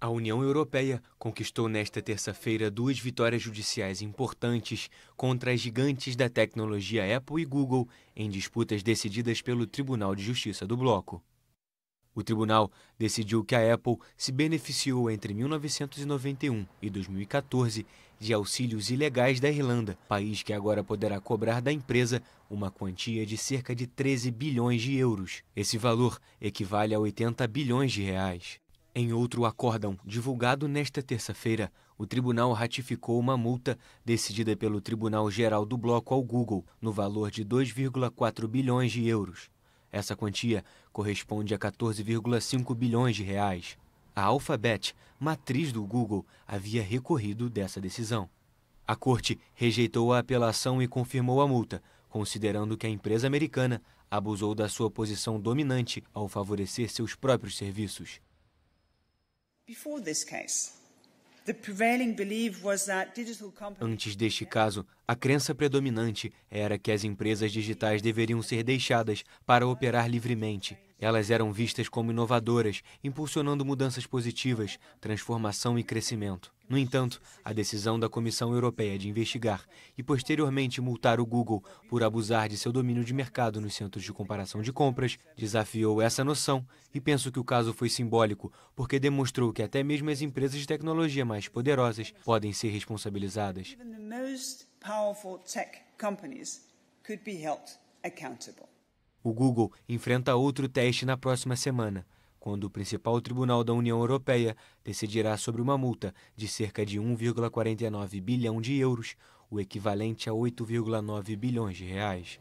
A União Europeia conquistou nesta terça-feira duas vitórias judiciais importantes contra as gigantes da tecnologia Apple e Google em disputas decididas pelo Tribunal de Justiça do Bloco. O tribunal decidiu que a Apple se beneficiou entre 1991 e 2014 de auxílios ilegais da Irlanda, país que agora poderá cobrar da empresa uma quantia de cerca de 13 bilhões de euros. Esse valor equivale a 80 bilhões de reais. Em outro acórdão, divulgado nesta terça-feira, o tribunal ratificou uma multa decidida pelo Tribunal Geral do Bloco ao Google, no valor de 2,4 bilhões de euros. Essa quantia corresponde a 14,5 bilhões de reais. A Alphabet, matriz do Google, havia recorrido dessa decisão. A corte rejeitou a apelação e confirmou a multa, considerando que a empresa americana abusou da sua posição dominante ao favorecer seus próprios serviços. Antes deste caso, a crença predominante era que as empresas digitais deveriam ser deixadas para operar livremente. Elas eram vistas como inovadoras, impulsionando mudanças positivas, transformação e crescimento. No entanto, a decisão da Comissão Europeia de investigar e posteriormente multar o Google por abusar de seu domínio de mercado nos centros de comparação de compras desafiou essa noção e penso que o caso foi simbólico, porque demonstrou que até mesmo as empresas de tecnologia mais poderosas podem ser responsabilizadas. Even the most powerful tech companies could be held accountable. O Google enfrenta outro teste na próxima semana, quando o principal tribunal da União Europeia decidirá sobre uma multa de cerca de 1,49 bilhão de euros, o equivalente a 8,9 bilhões de reais.